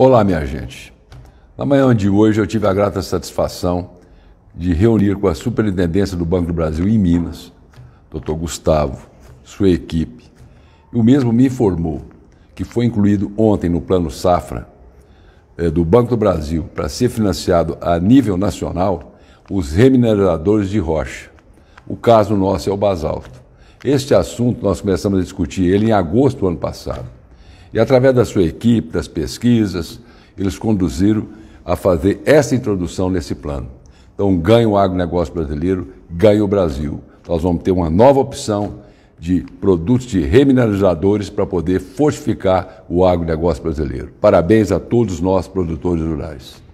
Olá, minha gente. Na manhã de hoje eu tive a grata satisfação de reunir com a Superintendência do Banco do Brasil em Minas, Dr. Gustavo, sua equipe, e o mesmo me informou que foi incluído ontem no Plano Safra eh, do Banco do Brasil para ser financiado a nível nacional os remineradores de rocha. O caso nosso é o basalto. Este assunto nós começamos a discutir ele em agosto do ano passado. E através da sua equipe, das pesquisas, eles conduziram a fazer essa introdução nesse plano. Então, ganha o agronegócio brasileiro, ganha o Brasil. Nós vamos ter uma nova opção de produtos de remineralizadores para poder fortificar o agronegócio brasileiro. Parabéns a todos nós, produtores rurais.